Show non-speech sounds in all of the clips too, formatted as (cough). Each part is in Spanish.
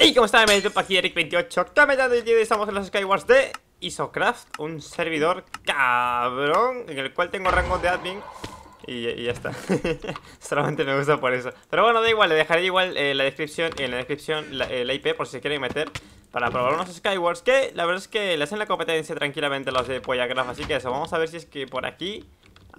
Hey, ¿cómo están? Bienvenidos aquí Eric28 de día estamos en los Skywars de Isocraft Un servidor cabrón En el cual tengo rango de admin Y, ya está (laughs) Solamente me gusta por eso Pero bueno, da igual, le dejaré igual eh, la descripción En la descripción el eh, IP por si se quieren meter Para probar unos Skywars Que la verdad es que le hacen la competencia tranquilamente Los de Pollagraph Así que eso, vamos a ver si es que por aquí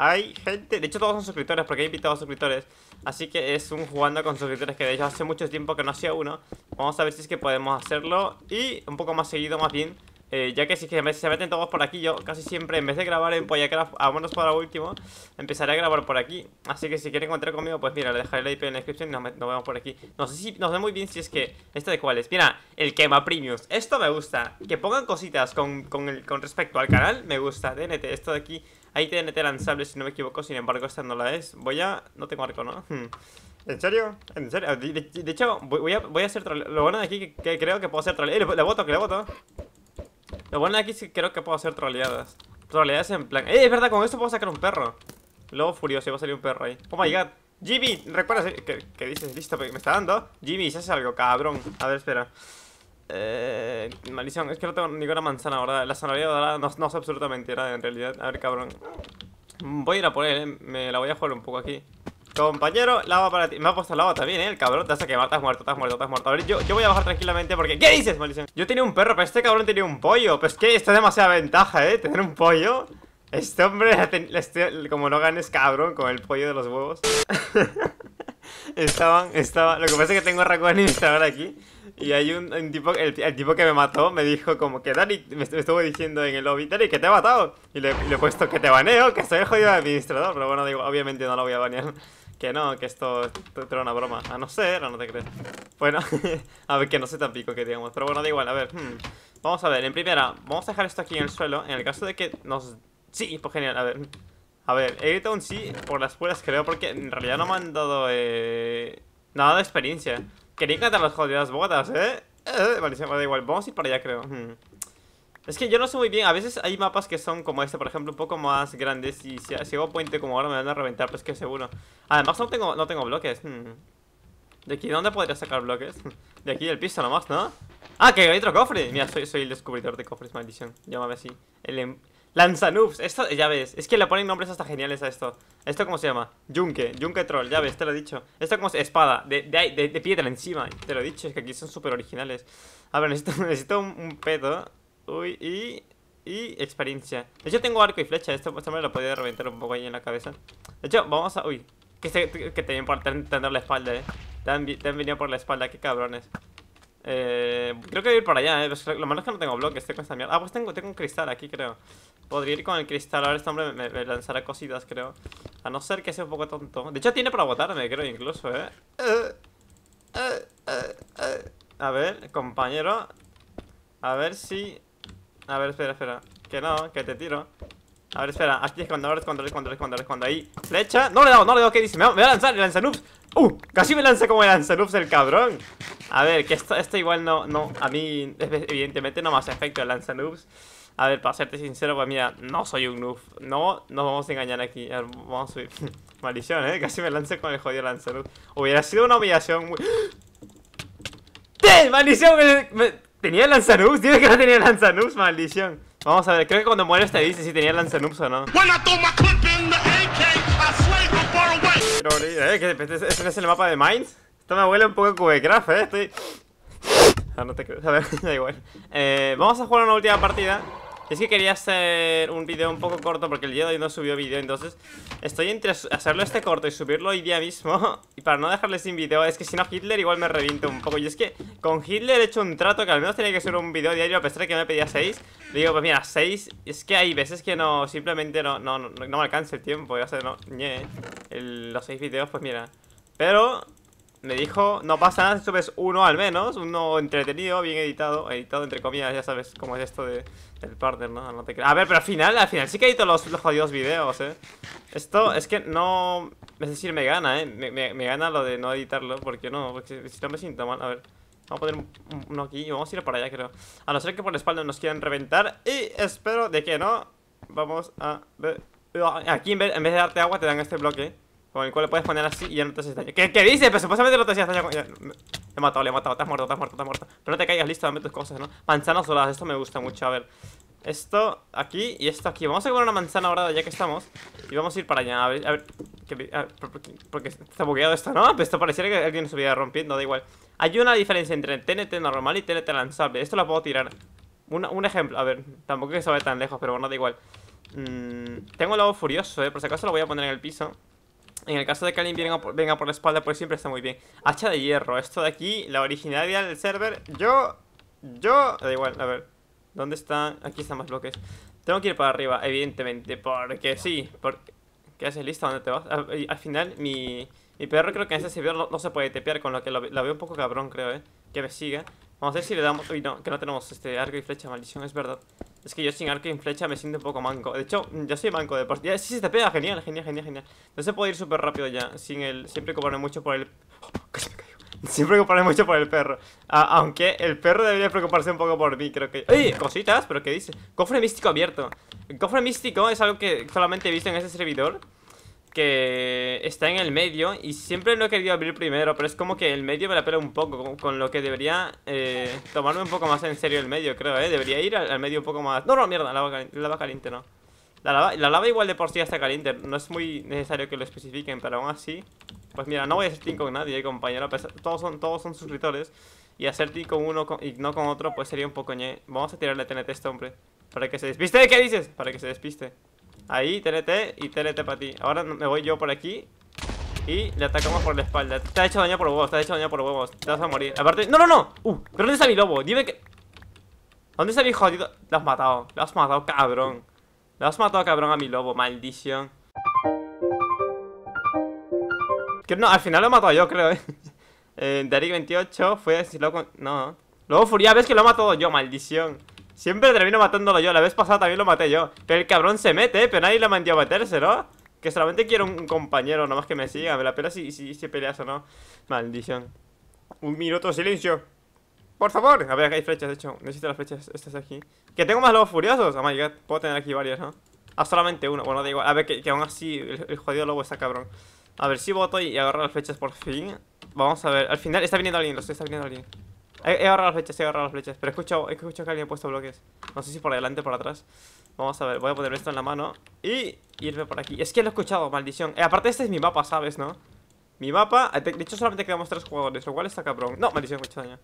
hay gente, de hecho todos son suscriptores porque he invitado a suscriptores Así que es un jugando con suscriptores que de hecho hace mucho tiempo que no hacía uno Vamos a ver si es que podemos hacerlo y un poco más seguido más bien eh, ya que si es que se meten todos por aquí, yo casi siempre, en vez de grabar en Poyacraft, a menos para último, empezaré a grabar por aquí. Así que si quieren encontrar conmigo, pues mira, le dejaré el IP en la descripción y nos, vemos por aquí. No sé si nos ve muy bien si es que... esto de cuál es? Mira, el quema premiums. Esto me gusta. Que pongan cositas con, con, respecto al canal, me gusta. DNT, esto de aquí Ahí TNT lanzable, si no me equivoco, sin embargo esta no la es Voy a... no tengo arco, ¿no? Hmm. ¿En serio? ¿En serio? Ah, de, hecho, voy a, voy a hacer Lo bueno de aquí que, que creo que puedo hacer troleadas. ¡Eh, le, voto, que le voto! Lo bueno de aquí es que creo que puedo hacer troleadas. Troleadas en plan... ¡Eh, es verdad! Con esto puedo sacar un perro. Luego furioso, iba a salir un perro ahí. ¡Oh, my God! Jimmy, recuerda... Eh? que dices? Listo, me está dando. Jimmy, si haces algo, cabrón. A ver, espera. Eh, maldición, es que no tengo ninguna manzana, ¿verdad? La zanahoria no, no sé absolutamente nada en realidad. A ver, cabrón. Voy a ir a por él, ¿eh? Me la voy a jugar un poco aquí. Compañero, lava para ti. Me ha puesto lava también, ¿eh? El cabrón te has a has muerto, te muerto, te muerto. A ver, yo, voy a bajar tranquilamente porque... ¿Qué dices, maldición? Yo tenía un perro, pero este cabrón tenía un pollo. Pues que esto es demasiada ventaja, ¿eh? Tener un pollo. Este hombre, como no ganes, cabrón, con el pollo de los huevos. (laughs) estaban, estaban... Lo que pasa es que tengo Raccoon Instagram aquí. Y hay un, tipo, el, tipo que me mató me dijo como que Dani, me, estuvo diciendo en el lobby, Dani, que te he matado. Y le, he puesto que te baneo, que soy el jodido administrador. Pero bueno, digo, obviamente no lo voy a banear. (laughs) Que no, que esto, era una broma. A ah, no ser, no te crees. Bueno, (laughs) a ver, que no sé tan pico que digamos. Pero bueno, da igual, a ver. Hmm. Vamos a ver, en primera, vamos a dejar esto aquí en el suelo. En el caso de que nos... Sí, pues genial, a ver. A ver, he gritado un sí por las puras, creo, porque en realidad no me han dado eh, nada de experiencia. Quería encantar las jodidas bodas, ¿eh? ¿eh? vale, se me da igual. Vamos a ir para allá, creo. Hmm. Es que yo no sé muy bien. A veces hay mapas que son como este, por ejemplo, un poco más grandes. Y si, hago puente como ahora me van a reventar, pues que seguro. Además, no tengo, no tengo bloques. Hmm. ¿De aquí dónde podría sacar bloques? (laughs) De aquí del piso nomás, ¿no? Ah, que hay otro cofre. Mira, soy, el descubridor de cofres, maldición. Llámame así. El, em- noobs, esto, ya ves, es que le ponen nombres hasta geniales a esto ¿Esto cómo se llama? Yunque, Yunque Troll, ya ves, te lo he dicho Esto como espada, de, de, de, piedra encima Te lo he dicho, es que aquí son súper originales A ver, necesito, (laughs) un, pedo Uy, y... Y experiencia De hecho tengo arco y flecha, esto, me lo podía reventar un poco ahí en la cabeza De hecho, vamos a... Uy, que, te, este, que te, la espalda, eh te te han venido por la espalda, qué cabrones eh, creo que voy a ir por allá, eh. Lo malo es que no tengo bloques, estoy con esta mierda. Ah, pues tengo, tengo un cristal aquí, creo. Podría ir con el cristal. Ahora este hombre me, lanzará cositas, creo. A no ser que sea un poco tonto. De hecho, tiene para botarme, creo, incluso, eh. A ver, compañero. A ver si. A ver, espera, espera. Que no, que te tiro. A ver, espera. Aquí es cuando, ahora cuando, abres, cuando, es cuando, Ahí. Flecha. No le he dado, no le he dado. ¿Qué dice? Me va, a lanzar, el lanza ¡Uh! Casi me lanza como el lanza el cabrón. A ver, que esto, esto igual no, no, a mí evidentemente no me hace efecto el lanza A ver, para serte sincero, pues mira, no soy un noob. No nos vamos a engañar aquí. vamos a subir. (laughs) Maldición, eh. Casi me lancé con el jodido lanza Hubiera sido una humillación muy... ¡Ten! ¡Maldición! ¿Tenía lanza noobs? Dime que no tenía lanza noobs, maldición. Vamos a ver, creo que cuando mueres te dice si tenía lanza noobs o no. Pero, ¿eh? ¿Ese es el mapa de Mines? Esto me huele un poco cubecraft, eh. Estoy. Ah, no te creo. A ver, (laughs) da igual. Eh, vamos a jugar una última partida. Es que quería hacer un video un poco corto porque el día de hoy no subió video, entonces estoy entre hacerlo este corto y subirlo hoy día mismo (laughs) y para no dejarle sin video, es que si no Hitler igual me reviento un poco y es que con Hitler he hecho un trato que al menos tenía que ser un video diario a pesar de que me pedía seis digo, pues mira, seis, es que hay veces que no, simplemente no, no, me alcanza el tiempo, o sea, no, ñe, los seis videos, pues mira pero me dijo, no pasa nada si subes uno al menos, uno entretenido, bien editado, editado entre comillas, ya sabes cómo es esto de, del partner, ¿no? no te a ver, pero al final, al final sí que edito los, los jodidos videos, ¿eh? Esto es que no... Es decir, me gana, ¿eh? Me, gana lo de no editarlo, porque no, si no me siento mal, a ver. Vamos a poner uno aquí y vamos a ir para allá, creo. A no ser que por la espalda nos quieran reventar y espero de que no. Vamos a ver... Aquí en vez, en vez de darte agua te dan este bloque. Con el cual lo puedes poner así y ya no te haces daño. ¿Qué, qué dices? Pero supuestamente no te haces daño. Ya, me, he matado, le he matado. Estás muerto, estás muerto, estás muerto. Pero no te caigas, listo, dame tus cosas, ¿no? Manzanas doradas, esto me gusta mucho. A ver, esto aquí y esto aquí. Vamos a comer una manzana dorada ya que estamos. Y vamos a ir para allá. A ver, a ver. porque está bugueado esto, ¿no? esto pareciera que alguien se hubiera rompiendo, da igual. Hay una diferencia entre TNT normal y TNT lanzable. Esto lo puedo tirar. Una, un ejemplo, a ver, tampoco que se vaya tan lejos, pero bueno, da igual. Mm, tengo el lado furioso, ¿eh? Por si acaso lo voy a poner en el piso. En el caso de que alguien venga por, la espalda, pues siempre está muy bien. Hacha de hierro. Esto de aquí, la originaria del server. Yo... Yo... Da igual, a ver. ¿Dónde están? Aquí están más bloques. Tengo que ir para arriba, evidentemente. Porque sí. Porque... ¿Qué haces? ¿Lista? ¿Dónde te vas? Ah, al, final, mi... Mi perro creo que en ese servidor no, se puede tepear, con lo que lo, veo un poco cabrón, creo, ¿eh? Que me siga. Vamos a ver si le damos... Uy, no, que no tenemos este arco y flecha, maldición, es verdad. Es que yo sin arco y flecha me siento un poco manco. De hecho, yo soy manco de partida. Sí, sí, te pega. Genial, genial, genial, genial. No se puede ir súper rápido ya. Sin el. Siempre pone mucho por el. ¡Oh, casi me caigo. (laughs) Siempre preocuparme mucho por el perro. aunque el perro debería preocuparse un poco por mí, creo que. ¡Ey! Cositas, pero ¿qué dice? Cofre místico abierto. cofre místico es algo que solamente he visto en ese servidor que está en el medio y siempre lo he querido abrir primero, pero es como que el medio me la pela un poco, con lo que debería eh, tomarme un poco más en serio el medio, creo, ¿eh? Debería ir al, medio un poco más... No, no, mierda, lava lava caliente no. La lava, la igual de por sí está caliente, no es muy necesario que lo especifiquen, pero aún así... Pues mira, no voy a ser team con nadie, compañero, todos, son, todos son suscriptores y hacer team con uno y no con otro pues sería un poco ñe. Vamos a tirarle TNT a este hombre, para que se despiste, ¿qué dices? Para que se despiste. Ahí, TNT y TNT para ti Ahora me voy yo por aquí Y le atacamos por la espalda Te ha hecho daño por huevos, te ha hecho daño por huevos Te vas a morir Aparte, no, no, no Uh, ¿pero dónde está mi lobo? Dime que... ¿Dónde está mi jodido? Lo has matado, lo has matado, cabrón Lo has matado, cabrón, a mi lobo, maldición que no, al final lo he matado yo, creo, eh, (laughs) eh Derek 28 fue así loco. No. Luego Furia, ves que lo he matado yo, maldición. Siempre termino matándolo yo, la vez pasada también lo maté yo Pero el cabrón se mete, ¿eh? pero nadie le mandó a meterse, ¿no? Que solamente quiero un compañero, nomás que me siga Me la pela si, si, pelea peleas o no Maldición Un minuto silencio Por favor A ver, acá hay flechas, de hecho Necesito las flechas, estas aquí Que tengo más lobos furiosos Oh my Puedo tener aquí varias, ¿no? Ah, solamente uno Bueno, da igual A ver, que, aún así el, jodido lobo está cabrón A ver, si voto y, y agarro las flechas por fin Vamos a ver Al final está viniendo alguien Lo sé, está viniendo alguien He, agarrado las flechas, he ahorrado las flechas. Pero he escuchado, he escuchado que alguien ha puesto bloques. No sé si por adelante o por atrás. Vamos a ver, voy a poner esto en la mano y irme por aquí. Es que lo he escuchado, maldición. Eh, aparte este es mi mapa, ¿sabes, no? Mi mapa, eh, de hecho solamente quedamos tres jugadores, lo cual está cabrón. No, maldición, mucho daño.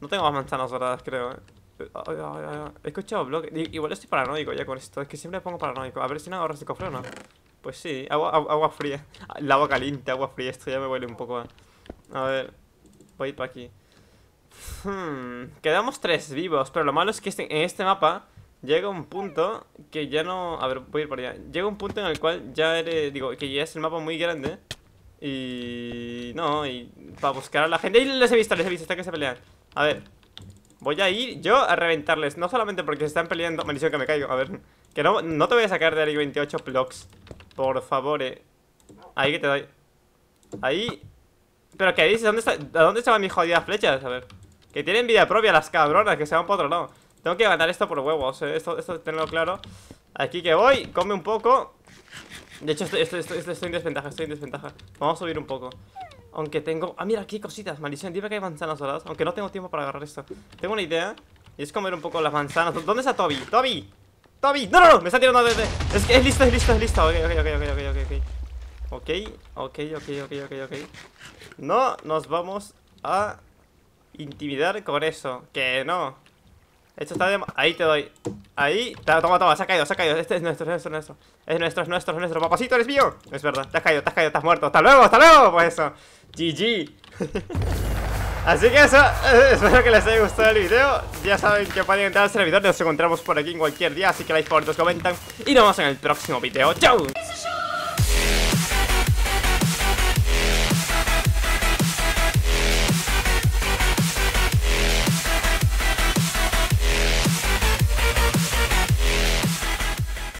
No tengo más manzanas doradas, creo, eh. he escuchado bloques. Igual estoy paranoico ya con esto. Es que siempre me pongo paranoico. A ver si no ahorras de cofre o no. Pues sí, agua, agua, fría. (laughs) La agua caliente, agua fría. Esto ya me huele un poco. A ver, voy por aquí. Hmm, quedamos tres vivos, pero lo malo es que este, en este mapa llega un punto que ya no... A ver, voy a ir por allá. Llega un punto en el cual ya eres... Digo, que ya es el mapa muy grande. Y... No, y... Para buscar a la gente... ¡Y les he visto, les he visto! hasta que se pelean. A ver. Voy a ir yo a reventarles. No solamente porque se están peleando... Maldición, que me caigo. A ver. Que no, no te voy a sacar de ahí 28 blocks. Por favor, eh. Ahí que te doy. Ahí... ¿Pero qué dices? ¿Dónde está, ¿A dónde estaban mis jodidas flechas? A ver. Que tienen vida propia las cabronas, que se van por otro lado Tengo que ganar esto por huevos, eh. esto, esto tenerlo claro Aquí que voy, come un poco De hecho, estoy, en desventaja, estoy en desventaja Vamos a subir un poco aunque tengo... Ah, mira, aquí hay cositas, maldición Dime que hay manzanas doradas, aunque no tengo tiempo para agarrar esto Tengo una idea, y es comer un poco las manzanas ¿Dónde está Toby? ¡Toby! ¡Toby! ¡No, no, no! Me está tirando desde... Es que es listo, es listo, es listo Ok, ok, ok, ok, ok, ok Ok, ok, ok, ok, ok, ok No, nos vamos a Intimidar con eso. Que no. Esto está Ahí te doy. Ahí. Toma, toma. Se ha caído, se ha caído. Este es nuestro, es nuestro, es nuestro. Es nuestro, es nuestro, nuestro. Papacito, eres mío. Es verdad. Te has caído, te has caído. Estás muerto. Hasta luego, hasta luego. Pues eso. GG. (laughs) Así que eso, (laughs) espero que les haya gustado el video Ya saben que pueden entrar al servidor Nos encontramos por aquí en cualquier día Así que like, favoritos, comentan Y nos vemos en el próximo video chao